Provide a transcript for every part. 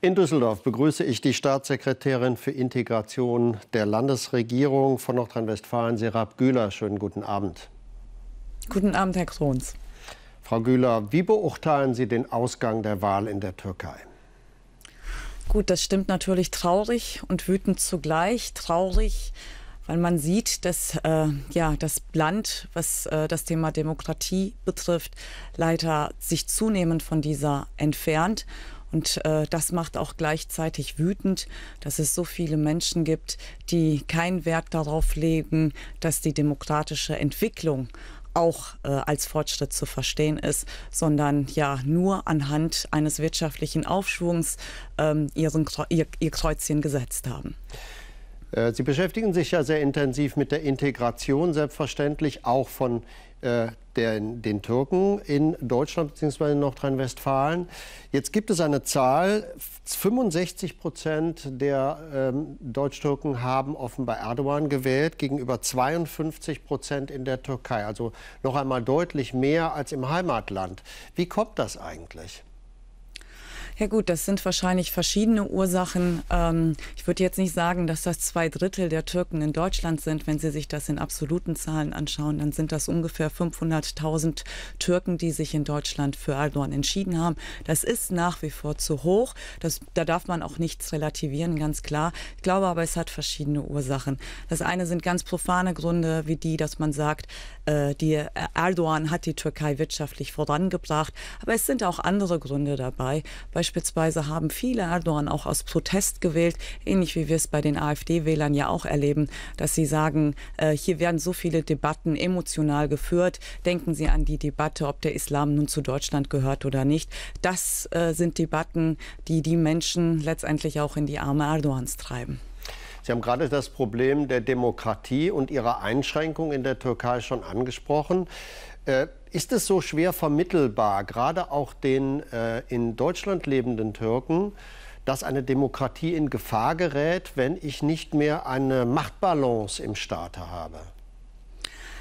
In Düsseldorf begrüße ich die Staatssekretärin für Integration der Landesregierung von Nordrhein-Westfalen, Serap Güler. Schönen guten Abend. Guten Abend, Herr Krons. Frau Güler, wie beurteilen Sie den Ausgang der Wahl in der Türkei? Gut, das stimmt natürlich traurig und wütend zugleich. Traurig, weil man sieht, dass äh, ja, das Land, was äh, das Thema Demokratie betrifft, leider sich zunehmend von dieser entfernt. Und äh, das macht auch gleichzeitig wütend, dass es so viele Menschen gibt, die keinen Wert darauf legen, dass die demokratische Entwicklung auch äh, als Fortschritt zu verstehen ist, sondern ja nur anhand eines wirtschaftlichen Aufschwungs ähm, ihren, ihr, ihr Kreuzchen gesetzt haben. Äh, Sie beschäftigen sich ja sehr intensiv mit der Integration, selbstverständlich auch von äh, den, Türken in Deutschland bzw. Nordrhein-Westfalen. Jetzt gibt es eine Zahl, 65 Prozent der ähm, Deutsch-Türken haben offenbar Erdogan gewählt, gegenüber 52 Prozent in der Türkei. Also noch einmal deutlich mehr als im Heimatland. Wie kommt das eigentlich? Ja gut, das sind wahrscheinlich verschiedene Ursachen. Ähm, ich würde jetzt nicht sagen, dass das zwei Drittel der Türken in Deutschland sind. Wenn Sie sich das in absoluten Zahlen anschauen, dann sind das ungefähr 500.000 Türken, die sich in Deutschland für Erdogan entschieden haben. Das ist nach wie vor zu hoch. Das, da darf man auch nichts relativieren, ganz klar. Ich glaube aber, es hat verschiedene Ursachen. Das eine sind ganz profane Gründe, wie die, dass man sagt, äh, die Erdogan hat die Türkei wirtschaftlich vorangebracht. Aber es sind auch andere Gründe dabei. Beispielsweise Beispielsweise haben viele Erdogan auch aus Protest gewählt, ähnlich wie wir es bei den AfD-Wählern ja auch erleben, dass sie sagen, äh, hier werden so viele Debatten emotional geführt. Denken Sie an die Debatte, ob der Islam nun zu Deutschland gehört oder nicht. Das äh, sind Debatten, die die Menschen letztendlich auch in die Arme Erdogans treiben. Sie haben gerade das Problem der Demokratie und ihrer Einschränkung in der Türkei schon angesprochen. Äh, ist es so schwer vermittelbar, gerade auch den äh, in Deutschland lebenden Türken, dass eine Demokratie in Gefahr gerät, wenn ich nicht mehr eine Machtbalance im Staate habe?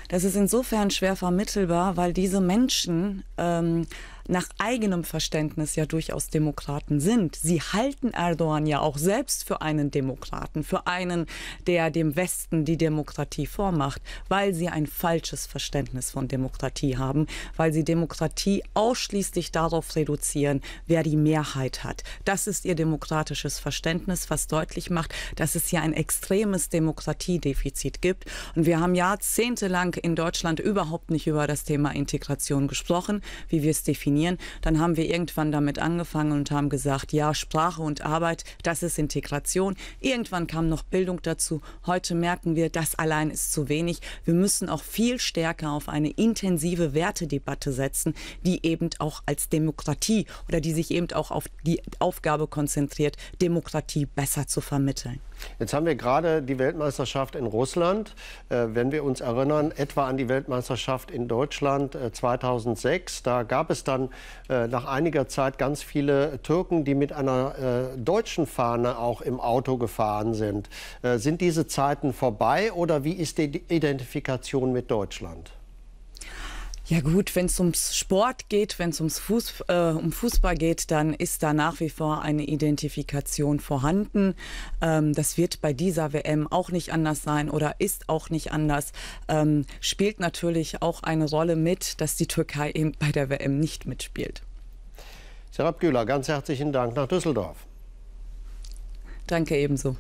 Das ist insofern schwer vermittelbar, weil diese Menschen ähm, nach eigenem Verständnis ja durchaus Demokraten sind. Sie halten Erdogan ja auch selbst für einen Demokraten, für einen, der dem Westen die Demokratie vormacht, weil sie ein falsches Verständnis von Demokratie haben, weil sie Demokratie ausschließlich darauf reduzieren, wer die Mehrheit hat. Das ist ihr demokratisches Verständnis, was deutlich macht, dass es hier ein extremes Demokratiedefizit gibt. Und wir haben jahrzehntelang in Deutschland überhaupt nicht über das Thema Integration gesprochen, wie wir es definieren definieren. Dann haben wir irgendwann damit angefangen und haben gesagt, ja, Sprache und Arbeit, das ist Integration. Irgendwann kam noch Bildung dazu. Heute merken wir, das allein ist zu wenig. Wir müssen auch viel stärker auf eine intensive Wertedebatte setzen, die eben auch als Demokratie oder die sich eben auch auf die Aufgabe konzentriert, Demokratie besser zu vermitteln. Jetzt haben wir gerade die Weltmeisterschaft in Russland. Äh, wenn wir uns erinnern, etwa an die Weltmeisterschaft in Deutschland äh, 2006, da gab es dann äh, nach einiger Zeit ganz viele Türken, die mit einer äh, deutschen Fahne auch im Auto gefahren sind. Äh, sind diese Zeiten vorbei oder wie ist die Identifikation mit Deutschland? Ja gut, wenn es ums Sport geht, wenn es ums Fuß, äh, um Fußball geht, dann ist da nach wie vor eine Identifikation vorhanden. Ähm, das wird bei dieser WM auch nicht anders sein oder ist auch nicht anders. Ähm, spielt natürlich auch eine Rolle mit, dass die Türkei eben bei der WM nicht mitspielt. Serap Güler, ganz herzlichen Dank nach Düsseldorf. Danke ebenso.